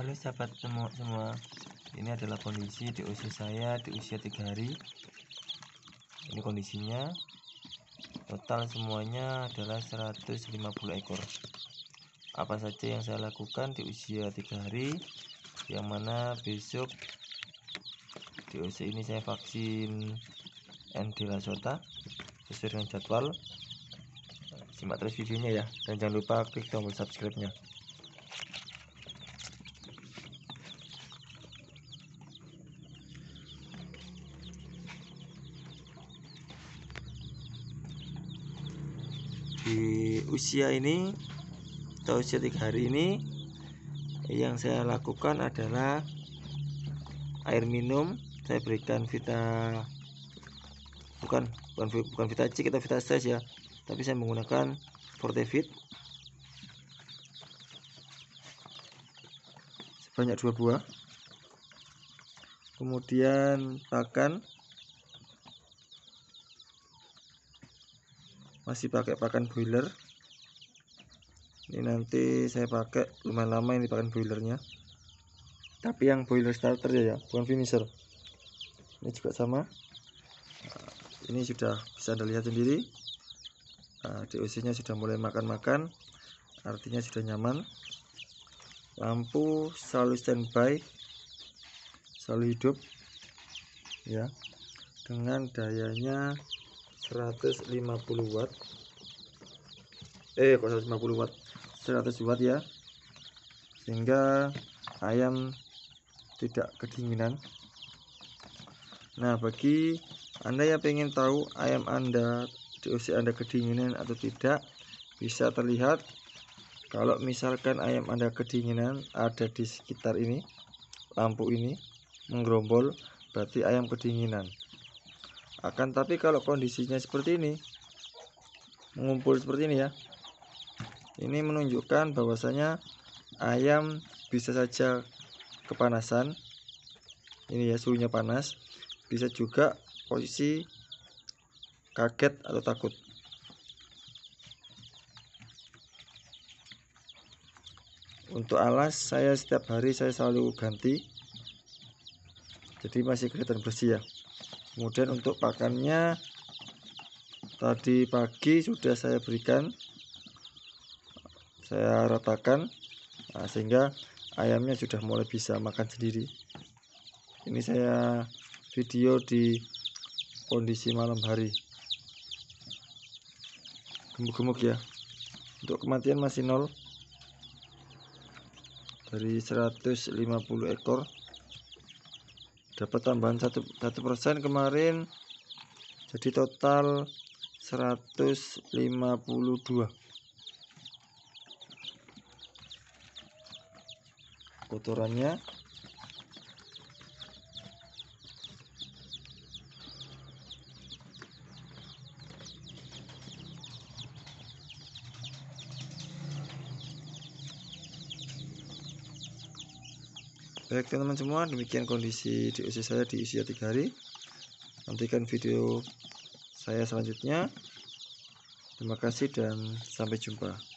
Halo sahabat semua, semua. Ini adalah kondisi di usia saya di usia 3 hari. Ini kondisinya. Total semuanya adalah 150 ekor. Apa saja yang saya lakukan di usia 3 hari yang mana besok di usia ini saya vaksin ND Lasota sesuai dengan jadwal. Simak terus videonya ya dan jangan lupa klik tombol subscribe-nya. di usia ini atau usia tiga hari ini yang saya lakukan adalah air minum saya berikan vita bukan bukan bukan vita C kita vita stres ya tapi saya menggunakan fortefit sebanyak dua buah kemudian pakan masih pakai pakan boiler ini nanti saya pakai lumayan lama ini pakan boilernya tapi yang boiler starter ya, ya bukan finisher ini juga sama nah, ini sudah bisa anda lihat sendiri nah, DOC nya sudah mulai makan-makan artinya sudah nyaman lampu selalu standby selalu hidup ya dengan dayanya 150 watt eh kok 150 watt 100 watt ya sehingga ayam tidak kedinginan nah bagi anda yang ingin tahu ayam anda di anda kedinginan atau tidak bisa terlihat kalau misalkan ayam anda kedinginan ada di sekitar ini lampu ini menggerombol berarti ayam kedinginan akan tapi kalau kondisinya seperti ini mengumpul seperti ini ya ini menunjukkan bahwasanya ayam bisa saja kepanasan ini ya suhunya panas bisa juga posisi kaget atau takut untuk alas saya setiap hari saya selalu ganti jadi masih kelihatan bersih ya kemudian untuk pakannya tadi pagi sudah saya berikan saya ratakan nah, sehingga ayamnya sudah mulai bisa makan sendiri ini saya video di kondisi malam hari gemuk-gemuk ya untuk kematian masih nol dari 150 ekor dapat tambahan satu persen kemarin jadi total 152 kotorannya baik teman-teman semua demikian kondisi di usia saya di usia 3 hari nantikan video saya selanjutnya terima kasih dan sampai jumpa